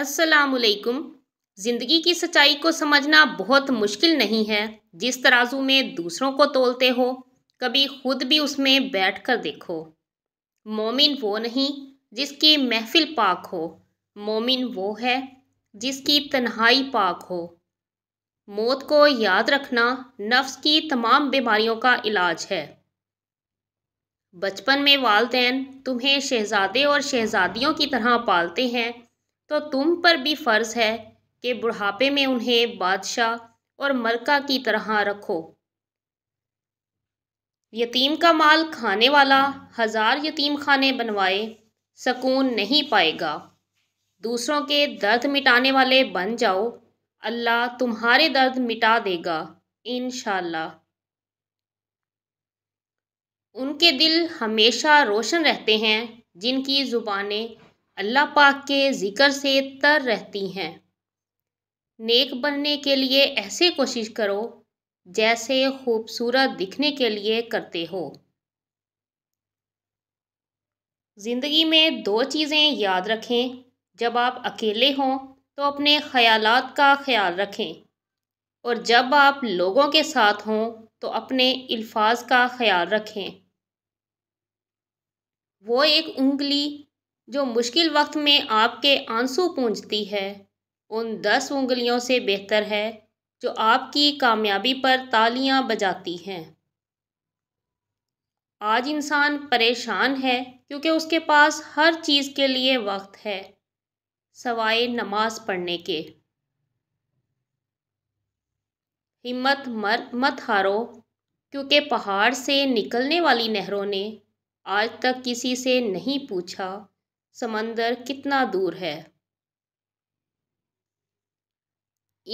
असलकुम ज़िंदगी की सच्चाई को समझना बहुत मुश्किल नहीं है जिस तराजू में दूसरों को तोलते हो कभी खुद भी उसमें बैठ कर देखो मोमिन वो नहीं जिसकी महफिल पाक हो मोमिन वो है जिसकी तन्हाई पाक हो मौत को याद रखना नफ्स की तमाम बीमारियों का इलाज है बचपन में वालदेन तुम्हें शहजादे और शहजादियों की तरह पालते हैं तो तुम पर भी फ़र्ज़ है कि बुढ़ापे में उन्हें बादशाह और मरका की तरह रखो यतीम का माल खाने वाला हज़ार यतीम खाने बनवाए सकून नहीं पाएगा दूसरों के दर्द मिटाने वाले बन जाओ अल्लाह तुम्हारे दर्द मिटा देगा इन उनके दिल हमेशा रोशन रहते हैं जिनकी ज़ुबानें अल्लाह पाक के ज़िक्र से तर रहती हैं नेक बनने के लिए ऐसे कोशिश करो जैसे खूबसूरत दिखने के लिए करते हो ज़िंदगी में दो चीज़ें याद रखें जब आप अकेले हों तो अपने ख्याल का ख्याल रखें और जब आप लोगों के साथ हों तो अपने अल्फाज का ख्याल रखें वो एक उंगली जो मुश्किल वक्त में आपके आंसू पूंजती है उन दस उंगलियों से बेहतर है जो आपकी कामयाबी पर तालियां बजाती हैं आज इंसान परेशान है क्योंकि उसके पास हर चीज़ के लिए वक्त है सवाए नमाज पढ़ने के हिम्मत मर मत हारो क्योंकि पहाड़ से निकलने वाली नहरों ने आज तक किसी से नहीं पूछा समंदर कितना दूर है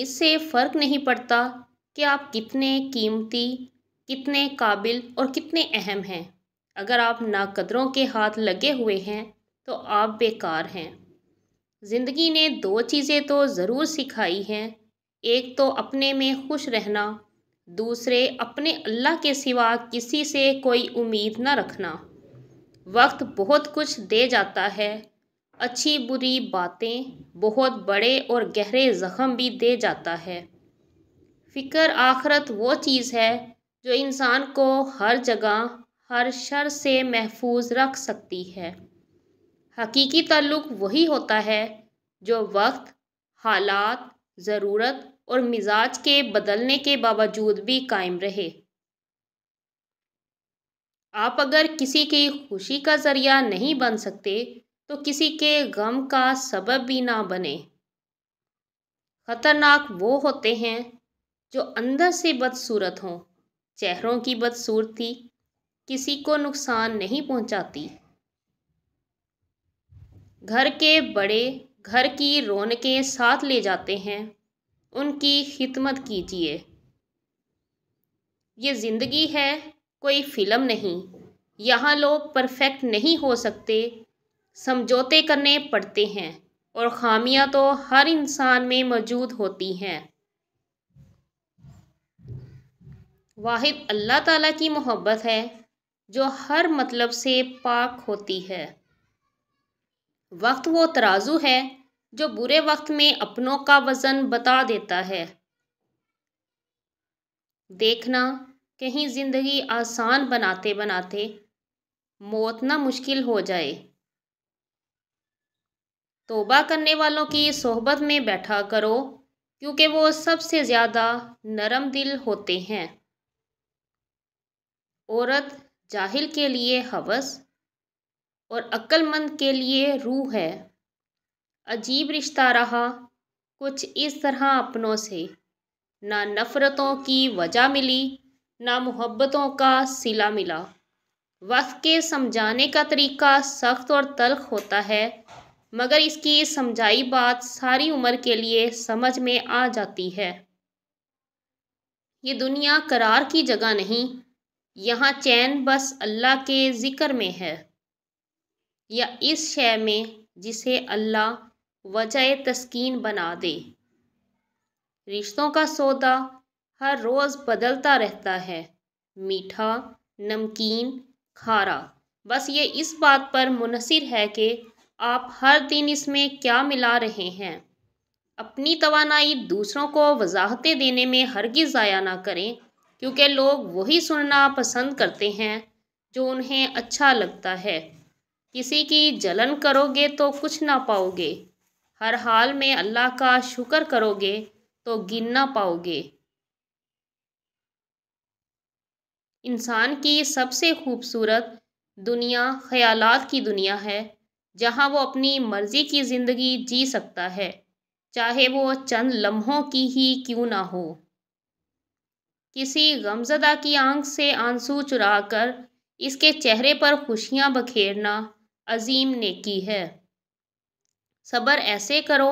इससे फ़र्क नहीं पड़ता कि आप कितने कीमती कितने काबिल और कितने अहम हैं अगर आप नाकदरों के हाथ लगे हुए हैं तो आप बेकार हैं ज़िंदगी ने दो चीज़ें तो ज़रूर सिखाई हैं एक तो अपने में खुश रहना दूसरे अपने अल्लाह के सिवा किसी से कोई उम्मीद न रखना वक्त बहुत कुछ दे जाता है अच्छी बुरी बातें बहुत बड़े और गहरे ज़ख़म भी दे जाता है फ़िक्र आखरत वो चीज़ है जो इंसान को हर जगह हर शर से महफूज रख सकती है हकीकी तल्लुक वही होता है जो वक्त हालात ज़रूरत और मिजाज के बदलने के बावजूद भी कायम रहे आप अगर किसी की खुशी का ज़रिया नहीं बन सकते तो किसी के गम का सबब भी ना बने ख़तरनाक वो होते हैं जो अंदर से बदसूरत हों चेहरों की बदसूरती किसी को नुकसान नहीं पहुंचाती घर के बड़े घर की रौनकें साथ ले जाते हैं उनकी खिदमत कीजिए ये ज़िंदगी है कोई फिल्म नहीं यहाँ लोग परफेक्ट नहीं हो सकते समझौते करने पड़ते हैं और खामियां तो हर इंसान में मौजूद होती हैं वाहिद अल्लाह ताला की मोहब्बत है जो हर मतलब से पाक होती है वक्त वो तराजू है जो बुरे वक्त में अपनों का वज़न बता देता है देखना कहीं ज़िंदगी आसान बनाते बनाते मौत ना मुश्किल हो जाए तोबा करने वालों की सोहबत में बैठा करो क्योंकि वो सबसे ज़्यादा नरम दिल होते हैं औरत जाहिल के लिए हवस और अक्लमंद के लिए रूह है अजीब रिश्ता रहा कुछ इस तरह अपनों से ना नफ़रतों की वजह मिली ना मोहब्बतों का सिला मिला वक्त के समझाने का तरीका सख्त और तलख होता है मगर इसकी समझाई बात सारी उम्र के लिए समझ में आ जाती है ये दुनिया करार की जगह नहीं यहाँ चैन बस अल्लाह के ज़िक्र में है या इस शय में जिसे अल्लाह वजह तस्कीन बना दे रिश्तों का सौदा हर रोज़ बदलता रहता है मीठा नमकीन खारा बस ये इस बात पर मुनसर है कि आप हर दिन इसमें क्या मिला रहे हैं अपनी तोानाई दूसरों को वजाहतें देने में हरगिज़ ज़ाया ना करें क्योंकि लोग वही सुनना पसंद करते हैं जो उन्हें अच्छा लगता है किसी की जलन करोगे तो कुछ ना पाओगे हर हाल में अल्लाह का शुक्र करोगे तो गिन ना पाओगे इंसान की सबसे खूबसूरत दुनिया ख़यालात की दुनिया है जहाँ वो अपनी मर्ज़ी की ज़िंदगी जी सकता है चाहे वो चंद लम्हों की ही क्यों ना हो किसी गमजदा की आंख से आंसू चुरा कर इसके चेहरे पर खुशियाँ बखेरना अजीम नेकी है सब्र ऐसे करो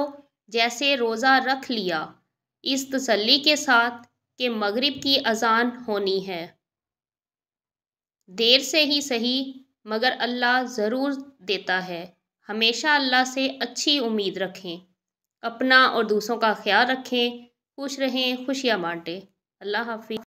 जैसे रोज़ा रख लिया इस तसल्ली के साथ के मगरिब की अजान होनी है देर से ही सही मगर अल्लाह ज़रूर देता है हमेशा अल्लाह से अच्छी उम्मीद रखें अपना और दूसरों का ख्याल रखें खुश रहें खुशियाँ बाँटें अल्लाह हाफि